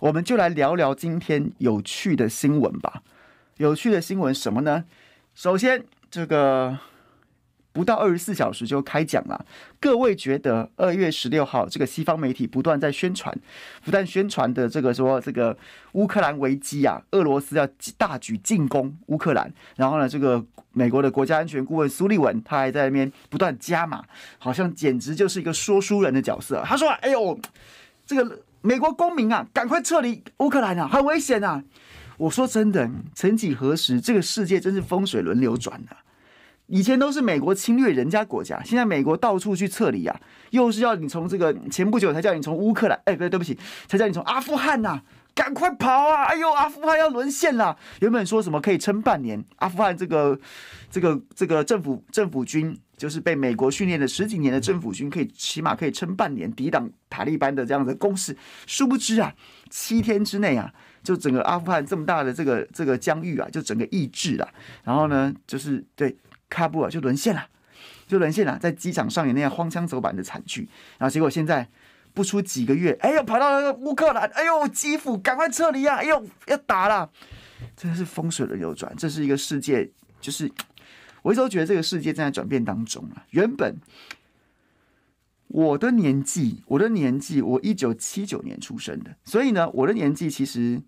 我们就来聊聊今天有趣的新闻吧。有趣的新闻什么呢？首先，这个不到二十四小时就开讲了。各位觉得二月十六号这个西方媒体不断在宣传，不断宣传的这个说这个乌克兰危机啊，俄罗斯要大举进攻乌克兰。然后呢，这个美国的国家安全顾问苏利文他还在那边不断加码，好像简直就是一个说书人的角色。他说：“哎呦，这个。”美国公民啊，赶快撤离乌克兰啊，很危险啊！我说真的，曾几何时，这个世界真是风水轮流转啊。以前都是美国侵略人家国家，现在美国到处去撤离啊，又是要你从这个前不久才叫你从乌克兰，哎，不对，对不起，才叫你从阿富汗呐，赶快跑啊！哎呦，阿富汗要沦陷了，原本说什么可以撑半年，阿富汗这个这个这个政府政府军。就是被美国训练了十几年的政府军，可以起码可以撑半年抵挡塔利班的这样的攻势。殊不知啊，七天之内啊，就整个阿富汗这么大的这个这个疆域啊，就整个意志啊，然后呢，就是对喀布尔就沦陷了，就沦陷了，在机场上演那样荒腔走板的惨剧。然后结果现在不出几个月，哎呦，跑到乌克兰，哎呦，基辅赶快撤离啊，哎呦，要打了，真的是风水轮流转，这是一个世界，就是。我一直觉得这个世界正在转变当中啊。原本我的年纪，我的年纪，我一九七九年出生的，所以呢，我的年纪其实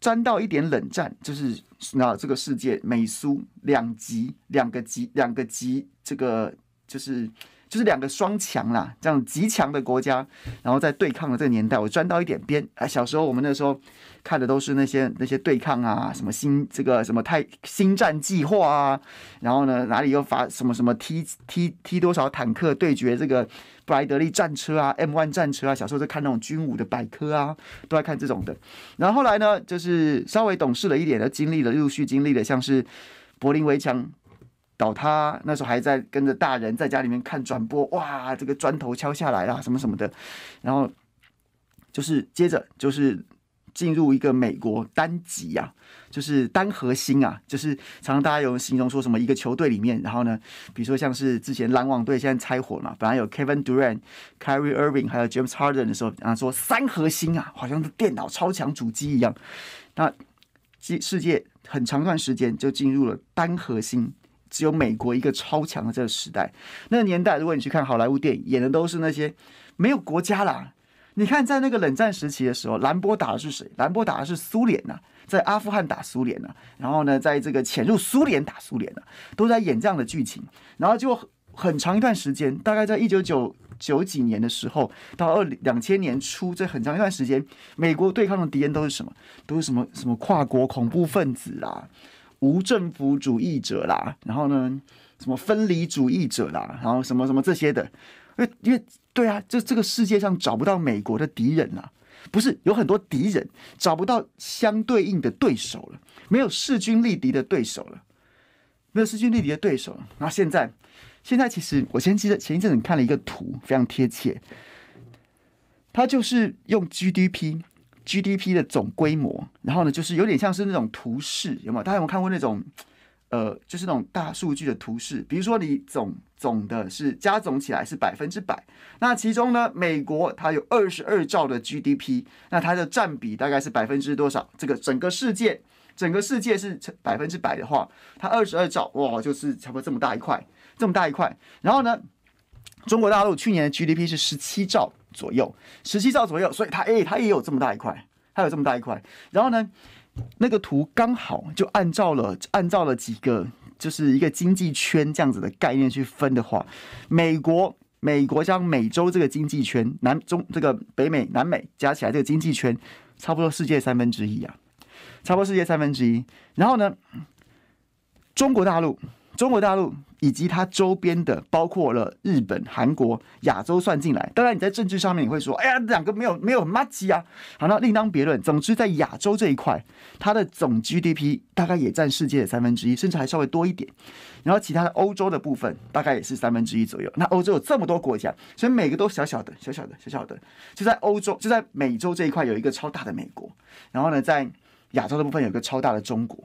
沾到一点冷战，就是那这个世界美苏两极，两个极，两个极，这个就是。就是两个双强啦，这样极强的国家，然后在对抗的这个年代，我钻到一点边。哎，小时候我们那时候看的都是那些那些对抗啊，什么新这个什么太星战计划啊，然后呢哪里又发什么什么 T T T 多少坦克对决这个布莱德利战车啊，M one 战车啊，小时候在看那种军武的百科啊，都在看这种的。然后后来呢，就是稍微懂事了一点的，经历了陆续经历了，像是柏林围墙。倒塌。那时候还在跟着大人在家里面看转播，哇，这个砖头敲下来啦，什么什么的。然后就是接着就是进入一个美国单级啊，就是单核心啊，就是常常大家有形容说什么一个球队里面，然后呢，比如说像是之前篮网队现在拆伙嘛，本来有 Kevin Durant、Kyrie Irving 还有 James Harden 的时候，然后说三核心啊，好像是电脑超强主机一样。那世世界很长一段时间就进入了单核心。只有美国一个超强的这个时代，那个年代，如果你去看好莱坞电影，演的都是那些没有国家啦。你看，在那个冷战时期的时候，蓝波打的是谁？蓝波打的是苏联呐，在阿富汗打苏联呐，然后呢，在这个潜入苏联打苏联呐，都在演这样的剧情。然后就很长一段时间，大概在一九九九几年的时候到二两千年初，这很长一段时间，美国对抗的敌人都是什么？都是什么什么跨国恐怖分子啦。无政府主义者啦，然后呢，什么分离主义者啦，然后什么什么这些的，因为因为对啊，这这个世界上找不到美国的敌人啦，不是有很多敌人找不到相对应的对手了，没有势均力敌的对手了，没有势均力敌的对手。然后现在现在其实我前记得前一阵子看了一个图，非常贴切，它就是用 GDP。GDP 的总规模，然后呢，就是有点像是那种图示，有没有？大家有没有看过那种，呃，就是那种大数据的图示？比如说，你总总的是加总起来是百分之百，那其中呢，美国它有二十二兆的 GDP，那它的占比大概是百分之多少？这个整个世界，整个世界是百分之百的话，它二十二兆，哇，就是差不多这么大一块，这么大一块。然后呢，中国大陆去年的 GDP 是十七兆。左右十七兆左右，所以它诶，它也有这么大一块，它有这么大一块。然后呢，那个图刚好就按照了按照了几个，就是一个经济圈这样子的概念去分的话，美国美国将美洲这个经济圈，南中这个北美南美加起来这个经济圈，差不多世界三分之一啊，差不多世界三分之一。然后呢，中国大陆。中国大陆以及它周边的，包括了日本、韩国、亚洲算进来。当然，你在政治上面你会说，哎呀，两个没有没有 m a t 啊。好，那另当别论。总之，在亚洲这一块，它的总 GDP 大概也占世界的三分之一，甚至还稍微多一点。然后，其他的欧洲的部分大概也是三分之一左右。那欧洲有这么多国家，所以每个都小小的、小小的、小小的。就在欧洲，就在美洲这一块有一个超大的美国。然后呢，在亚洲的部分有一个超大的中国。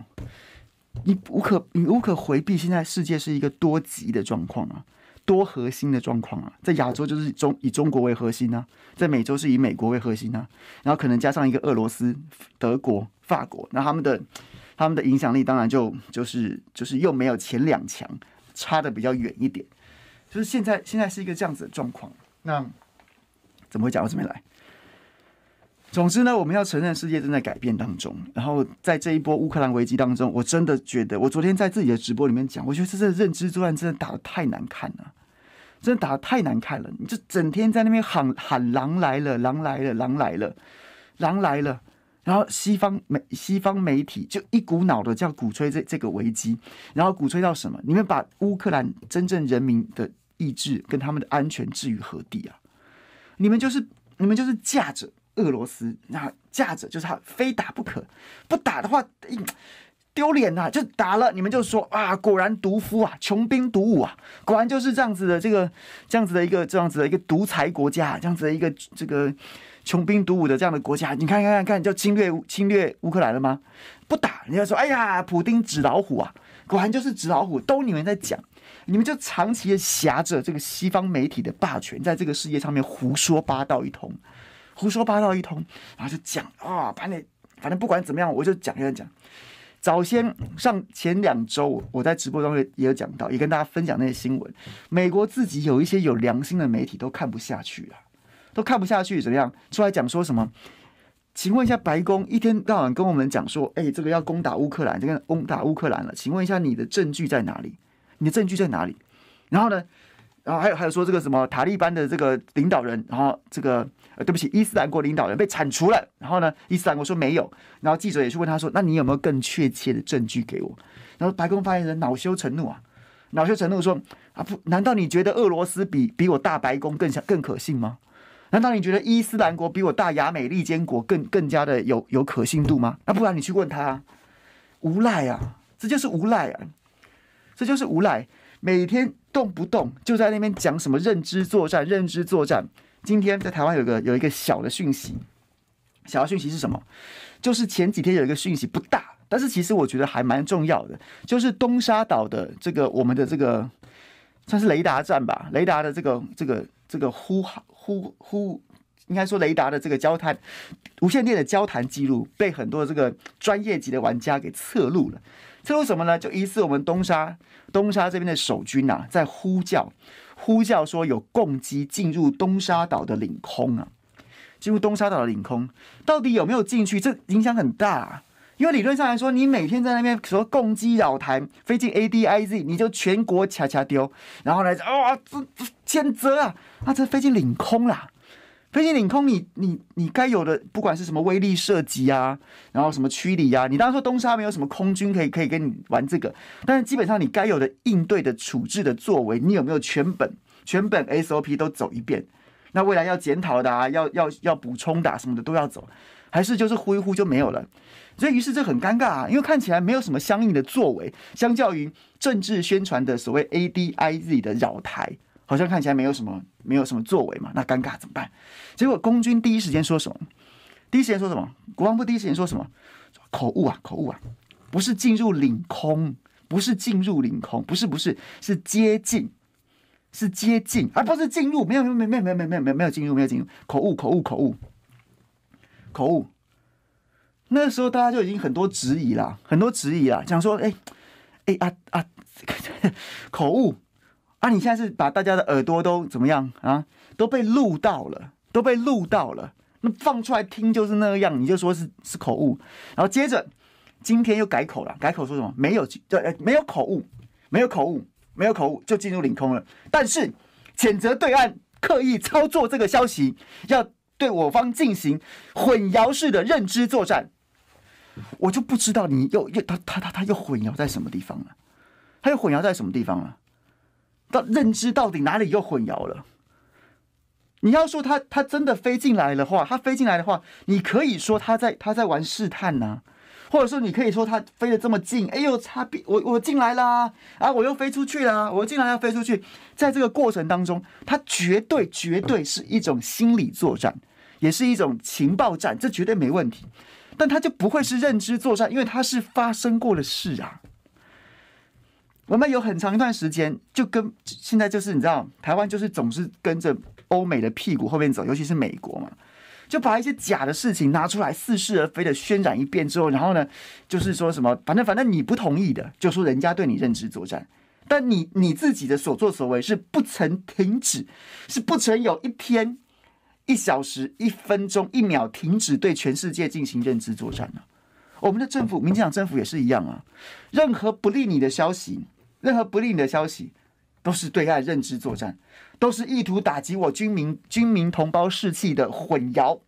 你无可，你无可回避，现在世界是一个多极的状况啊，多核心的状况啊。在亚洲就是中以中国为核心啊，在美洲是以美国为核心啊，然后可能加上一个俄罗斯、德国、法国，那他们的他们的影响力当然就就是就是又没有前两强差的比较远一点，就是现在现在是一个这样子的状况。那怎么会讲到这边来？总之呢，我们要承认世界正在改变当中。然后在这一波乌克兰危机当中，我真的觉得，我昨天在自己的直播里面讲，我觉得这这认知作战真的打的太难看了，真的打的太难看了。你就整天在那边喊喊狼来了，狼来了，狼来了，狼来了，然后西方媒西方媒体就一股脑的叫鼓吹这这个危机，然后鼓吹到什么？你们把乌克兰真正人民的意志跟他们的安全置于何地啊？你们就是你们就是架着。俄罗斯那架着就是他非打不可，不打的话丢脸呐，就打了，你们就说啊，果然毒夫啊，穷兵黩武啊，果然就是这样子的这个这样子的一个这样子的一个独裁国家，这样子的一个这个穷兵黩武的这样的国家，你看看看看，就侵略侵略乌克兰了吗？不打，人家说哎呀，普丁纸老虎啊，果然就是纸老虎，都你们在讲，你们就长期的挟着这个西方媒体的霸权，在这个世界上面胡说八道一通。胡说八道一通，然后就讲啊，把你反正不管怎么样，我就讲，一讲，早先上前两周，我我在直播当中也有讲到，也跟大家分享那些新闻。美国自己有一些有良心的媒体都看不下去了，都看不下去怎么样？出来讲说什么？请问一下，白宫一天到晚跟我们讲说，哎，这个要攻打乌克兰，这个攻打乌克兰了。请问一下，你的证据在哪里？你的证据在哪里？然后呢？然后还有还有说这个什么塔利班的这个领导人，然后这个对不起伊斯兰国领导人被铲除了，然后呢伊斯兰国说没有，然后记者也去问他说那你有没有更确切的证据给我？然后白宫发言人恼羞成怒啊，恼羞成怒说啊不难道你觉得俄罗斯比比我大白宫更想更可信吗？难道你觉得伊斯兰国比我大亚美利坚国更更加的有有可信度吗？那不然你去问他，无赖啊，这就是无赖啊，这就是无赖。每天动不动就在那边讲什么认知作战、认知作战。今天在台湾有个有一个小的讯息，小的讯息是什么？就是前几天有一个讯息，不大，但是其实我觉得还蛮重要的，就是东沙岛的这个我们的这个算是雷达站吧，雷达的这个这个这个呼呼呼，应该说雷达的这个交谈、无线电的交谈记录被很多这个专业级的玩家给侧录了。这是什么呢？就疑似我们东沙东沙这边的守军啊，在呼叫呼叫说有共机进入东沙岛的领空啊，进入东沙岛的领空，到底有没有进去？这影响很大，啊。因为理论上来说，你每天在那边说共机扰台飞进 A D I Z，你就全国恰恰丢，然后呢，哦，这这谴责啊，那这飞机领空啦。飞机领空，你你你该有的，不管是什么威力射击啊，然后什么驱离啊，你当然说东沙没有什么空军可以可以跟你玩这个，但是基本上你该有的应对的处置的作为，你有没有全本全本 SOP 都走一遍？那未来要检讨的啊，要要要补充的啊、什么的都要走，还是就是呼一呼就没有了？所以于是这很尴尬啊，因为看起来没有什么相应的作为，相较于政治宣传的所谓 ADIZ 的扰台。好像看起来没有什么，没有什么作为嘛，那尴尬怎么办？结果空军第一时间说什么？第一时间说什么？国防部第一时间说什么？口误啊，口误啊！不是进入领空，不是进入领空，不是不是是接近，是接近，而不是进入，没有没有没有没有没有没有没有进入，没有进入，口误口误口误，口误。那时候大家就已经很多质疑啦，很多质疑啦，讲说哎哎啊啊，口误。啊！你现在是把大家的耳朵都怎么样啊？都被录到了，都被录到了。那放出来听就是那个样，你就说是是口误。然后接着今天又改口了，改口说什么？没有对，没有口误，没有口误，没有口误，就进入领空了。但是谴责对岸刻意操作这个消息，要对我方进行混淆式的认知作战。我就不知道你又又他他他他又混淆在什么地方了？他又混淆在什么地方了？到认知到底哪里又混淆了？你要说他他真的飞进来的话，他飞进来的话，你可以说他在他在玩试探呢，或者说你可以说他飞的这么近，哎呦，他我我进来啦，啊，我又飞出去啦，我进来要飞出去，在这个过程当中，他绝对绝对是一种心理作战，也是一种情报战，这绝对没问题，但他就不会是认知作战，因为他是发生过的事啊。我们有很长一段时间就跟现在就是你知道台湾就是总是跟着欧美的屁股后面走，尤其是美国嘛，就把一些假的事情拿出来似是而非的渲染一遍之后，然后呢，就是说什么反正反正你不同意的，就说人家对你认知作战，但你你自己的所作所为是不曾停止，是不曾有一天一小时一分钟一秒停止对全世界进行认知作战的。我们的政府，民进党政府也是一样啊，任何不利你的消息。任何不利的消息，都是对外认知作战，都是意图打击我军民军民同胞士气的混淆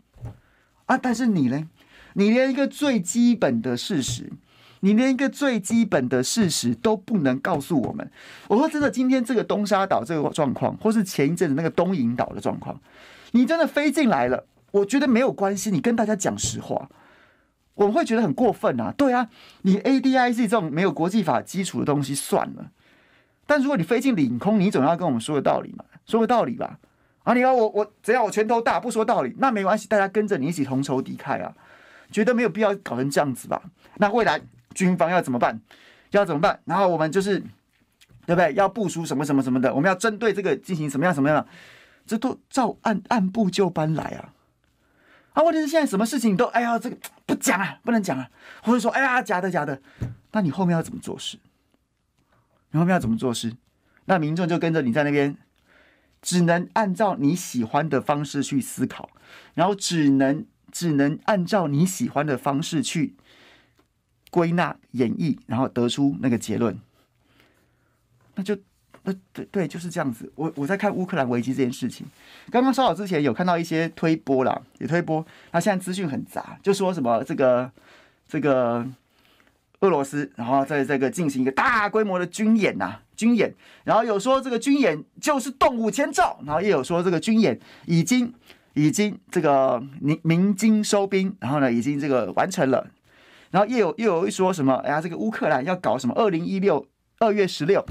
啊！但是你呢？你连一个最基本的事实，你连一个最基本的事实都不能告诉我们。我说真的，今天这个东沙岛这个状况，或是前一阵子那个东引岛的状况，你真的飞进来了，我觉得没有关系。你跟大家讲实话。我们会觉得很过分啊，对啊，你 A D I G 这种没有国际法基础的东西算了，但如果你飞进领空，你总要跟我们说个道理嘛，说个道理吧。啊，你要我我只要我拳头大不说道理，那没关系，大家跟着你一起同仇敌忾啊，觉得没有必要搞成这样子吧？那未来军方要怎么办？要怎么办？然后我们就是对不对？要部署什么什么什么的？我们要针对这个进行什么样什么样的？这都照按按部就班来啊。啊，问题是现在什么事情都，哎呀，这个不讲啊，不能讲啊，或者说，哎呀，假的，假的。那你后面要怎么做事？你后面要怎么做事？那民众就跟着你在那边，只能按照你喜欢的方式去思考，然后只能只能按照你喜欢的方式去归纳演绎，然后得出那个结论。那就。呃，对对，就是这样子。我我在看乌克兰危机这件事情，刚刚收好之前有看到一些推波啦，也推波。那现在资讯很杂，就说什么这个这个俄罗斯，然后在这个进行一个大规模的军演呐，军演。然后有说这个军演就是动五千兆，然后也有说这个军演已经已经这个明明金收兵，然后呢已经这个完成了。然后又有又有一说什么，哎呀，这个乌克兰要搞什么二零一六二月十六。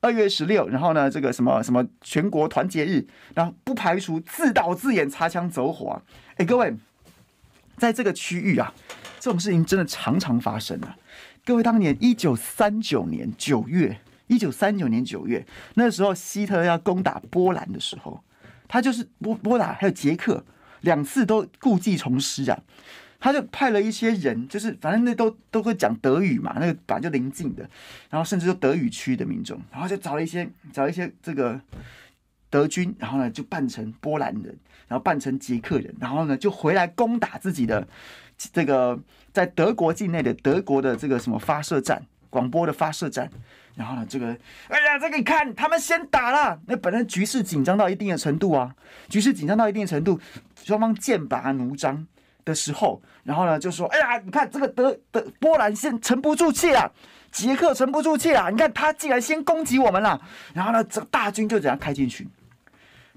二月十六，然后呢？这个什么什么全国团结日，然后不排除自导自演擦枪走火。哎，各位，在这个区域啊，这种事情真的常常发生啊。各位，当年一九三九年九月，一九三九年九月，那时候希特要攻打波兰的时候，他就是波波兰还有捷克两次都故技重施啊。他就派了一些人，就是反正那都都会讲德语嘛，那个本来就邻近的，然后甚至就德语区的民众，然后就找了一些找一些这个德军，然后呢就扮成波兰人，然后扮成捷克人，然后呢就回来攻打自己的这个在德国境内的德国的这个什么发射站、广播的发射站，然后呢这个，哎呀，这个你看，他们先打了，那本来局势紧张到一定的程度啊，局势紧张到一定的程度，双方剑拔弩张。的时候，然后呢，就说：“哎呀，你看这个德德波兰先沉不住气了，捷克沉不住气了。你看他竟然先攻击我们了。然后呢，这个大军就这样开进去。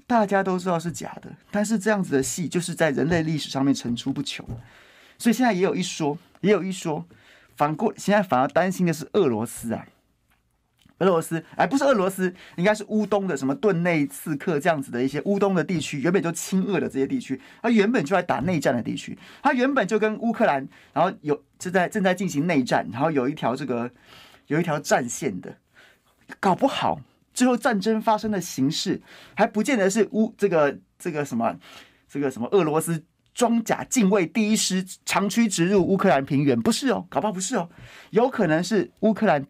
大家都知道是假的，但是这样子的戏就是在人类历史上面层出不穷。所以现在也有一说，也有一说。反过，现在反而担心的是俄罗斯啊。”俄罗斯哎，不是俄罗斯，应该是乌东的什么顿内刺客这样子的一些乌东的地区，原本就亲俄的这些地区，他原本就在打内战的地区，他原本就跟乌克兰，然后有正在正在进行内战，然后有一条这个有一条战线的，搞不好最后战争发生的形式还不见得是乌这个这个什么这个什么俄罗斯装甲近卫第一师长驱直入乌克兰平原，不是哦，搞不好不是哦，有可能是乌克兰。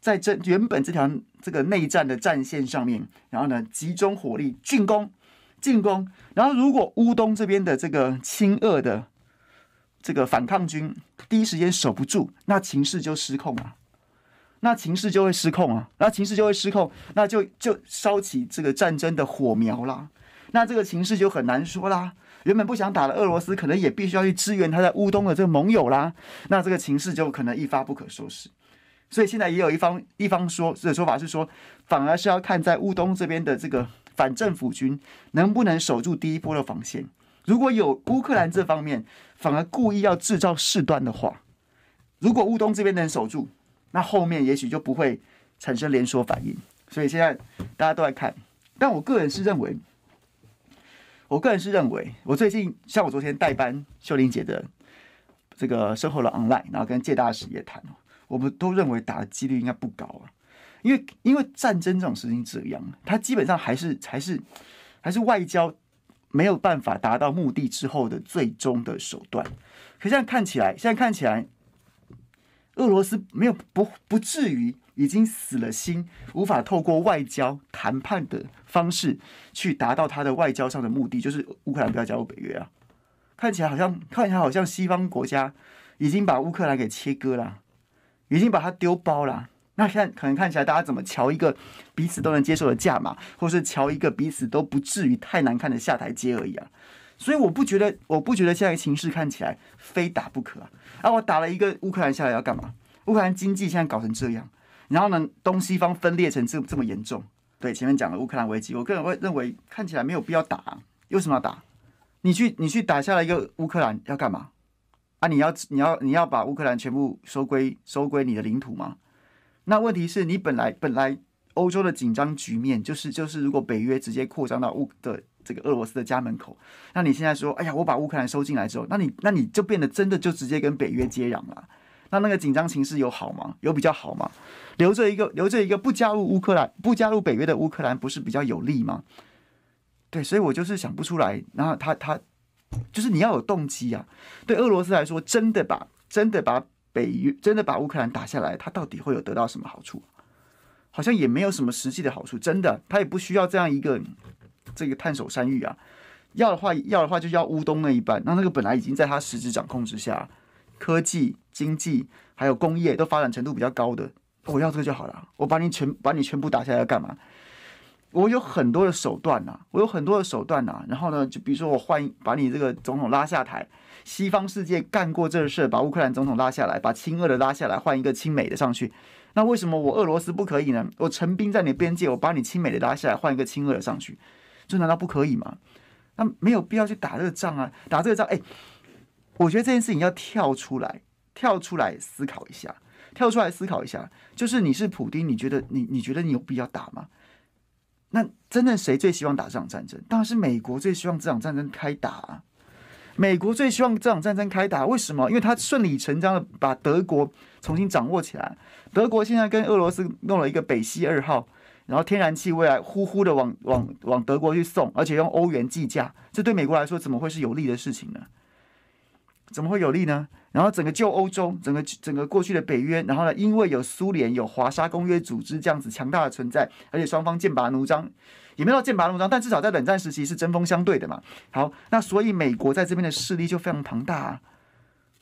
在这原本这条这个内战的战线上面，然后呢，集中火力进攻，进攻，然后如果乌东这边的这个亲俄的这个反抗军第一时间守不住，那情势就失控了，那情势就会失控啊，那情势就会失控，那就就烧起这个战争的火苗啦，那这个情势就很难说啦，原本不想打的俄罗斯可能也必须要去支援他在乌东的这个盟友啦，那这个情势就可能一发不可收拾。所以现在也有一方一方说的说法是说，反而是要看在乌东这边的这个反政府军能不能守住第一波的防线。如果有乌克兰这方面反而故意要制造事端的话，如果乌东这边能守住，那后面也许就不会产生连锁反应。所以现在大家都在看，但我个人是认为，我个人是认为，我最近像我昨天代班秀玲姐的这个身后了 online，然后跟介大使也谈。了。我们都认为打的几率应该不高啊，因为因为战争这种事情这样，它基本上还是还是还是外交没有办法达到目的之后的最终的手段。可现在看起来，现在看起来，俄罗斯没有不不至于已经死了心，无法透过外交谈判的方式去达到他的外交上的目的，就是乌克兰不要加入北约啊。看起来好像看起来好像西方国家已经把乌克兰给切割了。已经把它丢包了。那现在可能看起来大家怎么瞧一个彼此都能接受的价码，或者是瞧一个彼此都不至于太难看的下台阶而已啊。所以我不觉得，我不觉得现在形势看起来非打不可啊。啊，我打了一个乌克兰下来要干嘛？乌克兰经济现在搞成这样，然后呢，东西方分裂成这这么严重。对，前面讲了乌克兰危机，我个人会认为看起来没有必要打。啊，为什么要打？你去你去打下来一个乌克兰要干嘛？啊！你要你要你要把乌克兰全部收归收归你的领土吗？那问题是你本来本来欧洲的紧张局面就是就是，如果北约直接扩张到乌的这个俄罗斯的家门口，那你现在说，哎呀，我把乌克兰收进来之后，那你那你就变得真的就直接跟北约接壤了。那那个紧张形势有好吗？有比较好吗？留着一个留着一个不加入乌克兰不加入北约的乌克兰，不是比较有利吗？对，所以我就是想不出来，然后他他。就是你要有动机啊！对俄罗斯来说，真的把真的把北真的把乌克兰打下来，他到底会有得到什么好处？好像也没有什么实际的好处。真的，他也不需要这样一个这个探手山芋啊！要的话，要的话就要乌东那一半，那那个本来已经在他实质掌控之下，科技、经济还有工业都发展程度比较高的，我要这个就好了。我把你全把你全部打下来要干嘛？我有很多的手段呐，我有很多的手段呐。然后呢，就比如说我换把你这个总统拉下台，西方世界干过这事，把乌克兰总统拉下来，把亲俄的拉下来，换一个亲美的上去。那为什么我俄罗斯不可以呢？我陈兵在你边界，我把你亲美的拉下来，换一个亲俄的上去，这难道不可以吗？那没有必要去打这个仗啊！打这个仗，哎，我觉得这件事情要跳出来，跳出来思考一下，跳出来思考一下，就是你是普丁，你觉得你你觉得你有必要打吗？那真的谁最希望打这场战争？当然是美国最希望这场战争开打啊！美国最希望这场战争开打，为什么？因为他顺理成章的把德国重新掌握起来。德国现在跟俄罗斯弄了一个北溪二号，然后天然气未来呼呼的往往往德国去送，而且用欧元计价，这对美国来说怎么会是有利的事情呢？怎么会有利呢？然后整个旧欧洲，整个整个过去的北约，然后呢，因为有苏联有华沙公约组织这样子强大的存在，而且双方剑拔弩张，也没有剑拔弩张，但至少在冷战时期是针锋相对的嘛。好，那所以美国在这边的势力就非常庞大，啊，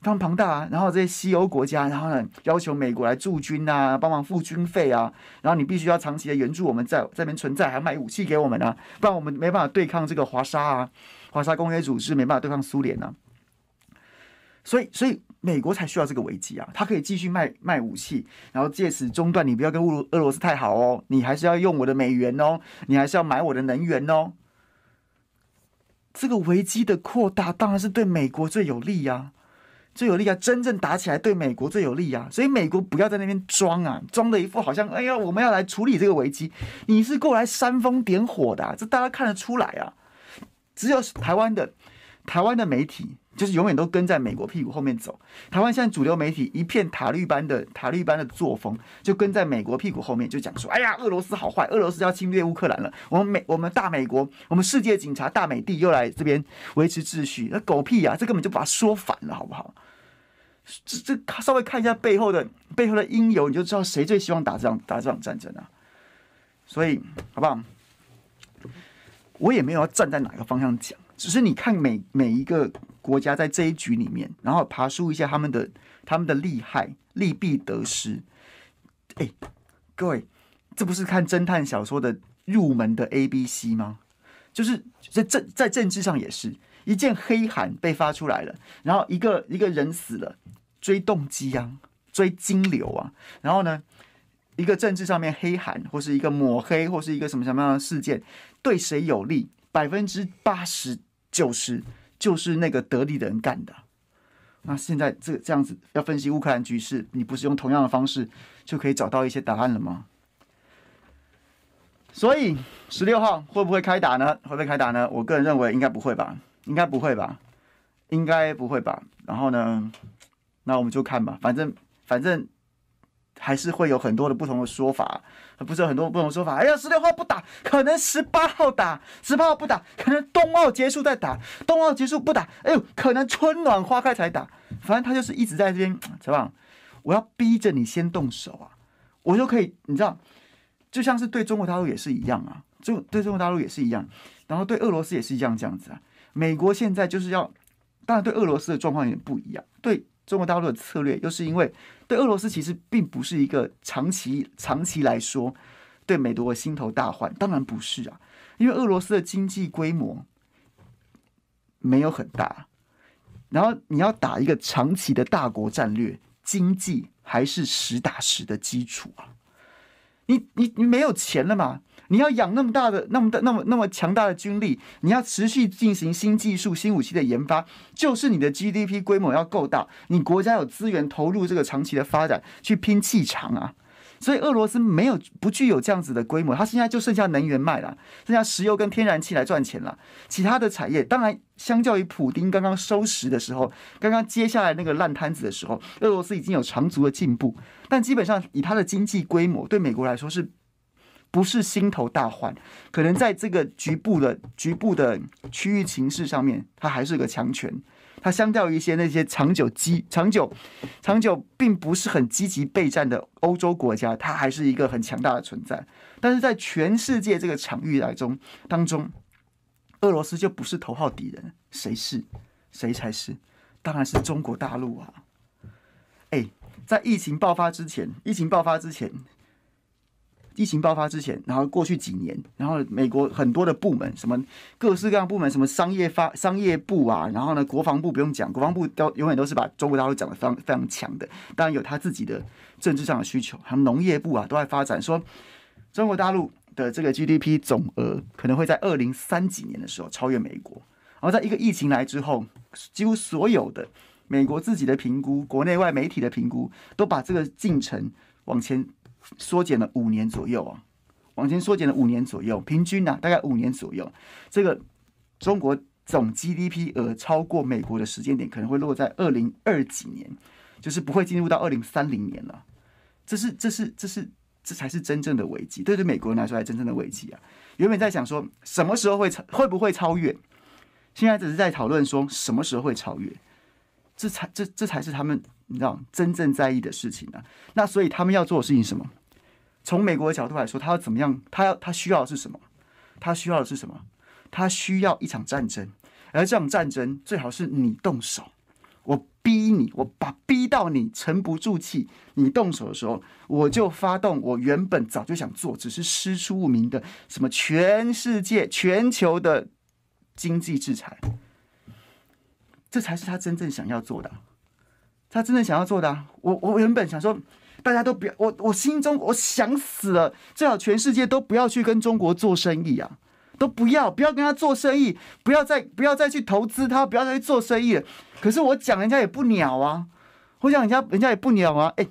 非常庞大啊。然后这些西欧国家，然后呢要求美国来驻军啊，帮忙付军费啊，然后你必须要长期的援助我们在这边存在，还要卖武器给我们啊，不然我们没办法对抗这个华沙啊，华沙公约组织没办法对抗苏联啊。所以，所以美国才需要这个危机啊！他可以继续卖卖武器，然后借此中断你不要跟乌罗俄罗斯太好哦，你还是要用我的美元哦，你还是要买我的能源哦。这个危机的扩大当然是对美国最有利呀，最有利啊！真正打起来对美国最有利啊！所以美国不要在那边装啊，装的一副好像哎呀，我们要来处理这个危机，你是过来煽风点火的，这大家看得出来啊！只有台湾的台湾的媒体。就是永远都跟在美国屁股后面走。台湾现在主流媒体一片塔利班的塔利班的作风，就跟在美国屁股后面就讲说：“哎呀，俄罗斯好坏，俄罗斯要侵略乌克兰了，我们美我们大美国，我们世界警察大美帝又来这边维持秩序。”那狗屁啊！这根本就把它说反了，好不好？这这稍微看一下背后的背后的因由，你就知道谁最希望打这场打这场战争了。所以，好不好？我也没有要站在哪个方向讲，只是你看每每一个。国家在这一局里面，然后爬梳一下他们的他们的利害、利弊得失。哎，各位，这不是看侦探小说的入门的 A B C 吗？就是在政在政治上也是一件黑函被发出来了，然后一个一个人死了，追动机啊，追金流啊，然后呢，一个政治上面黑函或是一个抹黑或是一个什么什么样的事件，对谁有利？百分之八十、九十。就是那个得力的人干的。那现在这这样子要分析乌克兰局势，你不是用同样的方式就可以找到一些答案了吗？所以十六号会不会开打呢？会不会开打呢？我个人认为应该不会吧，应该不会吧，应该不会吧。然后呢？那我们就看吧，反正反正。还是会有很多的不同的说法，不是有很多不同的说法。哎呀，十六号不打，可能十八号打；十八号不打，可能冬奥结束再打；冬奥结束不打，哎呦，可能春暖花开才打。反正他就是一直在这边，怎么样？我要逼着你先动手啊！我就可以，你知道，就像是对中国大陆也是一样啊，就对中国大陆也是一样，然后对俄罗斯也是一样这样子啊。美国现在就是要，当然对俄罗斯的状况也不一样，对中国大陆的策略又是因为。对俄罗斯其实并不是一个长期、长期来说，对美国的心头大患。当然不是啊，因为俄罗斯的经济规模没有很大，然后你要打一个长期的大国战略，经济还是实打实的基础啊。你你你没有钱了嘛？你要养那么大的、那么的、那么那么强大的军力，你要持续进行新技术、新武器的研发，就是你的 GDP 规模要够大，你国家有资源投入这个长期的发展去拼气场啊。所以俄罗斯没有不具有这样子的规模，它现在就剩下能源卖了，剩下石油跟天然气来赚钱了。其他的产业，当然相较于普丁刚刚收拾的时候，刚刚接下来那个烂摊子的时候，俄罗斯已经有长足的进步，但基本上以它的经济规模，对美国来说是。不是心头大患，可能在这个局部的、局部的区域形势上面，它还是个强权。它相较一些那些长久积、长久、长久，并不是很积极备战的欧洲国家，它还是一个很强大的存在。但是在全世界这个场域来中当中，俄罗斯就不是头号敌人，谁是？谁才是？当然是中国大陆啊！哎，在疫情爆发之前，疫情爆发之前。疫情爆发之前，然后过去几年，然后美国很多的部门，什么各式各样部门，什么商业发商业部啊，然后呢，国防部不用讲，国防部都永远都是把中国大陆讲的非常非常强的，当然有他自己的政治上的需求。有农业部啊，都在发展说，中国大陆的这个 GDP 总额可能会在二零三几年的时候超越美国。然后在一个疫情来之后，几乎所有的美国自己的评估，国内外媒体的评估，都把这个进程往前。缩减了五年左右啊，往前缩减了五年左右，平均呢大概五年左右。这个中国总 GDP 额超过美国的时间点可能会落在二零二几年，就是不会进入到二零三零年了。这是这是这是这才是真正的危机，对对，美国人来说还真正的危机啊。原本在想说什么时候会超会不会超越，现在只是在讨论说什么时候会超越。这才这这才是他们。你知道真正在意的事情呢？那所以他们要做的事情什么？从美国的角度来说，他要怎么样？他要他需要的是什么？他需要的是什么？他需要一场战争，而这场战争最好是你动手，我逼你，我把逼到你沉不住气，你动手的时候，我就发动我原本早就想做，只是师出无名的什么全世界、全球的经济制裁，这才是他真正想要做的。他真的想要做的，我我原本想说，大家都不要，我我心中我想死了，最好全世界都不要去跟中国做生意啊，都不要不要跟他做生意，不要再不要再去投资他，不要再去做生意了。可是我讲人家也不鸟啊，我讲人家人家也不鸟啊，哎。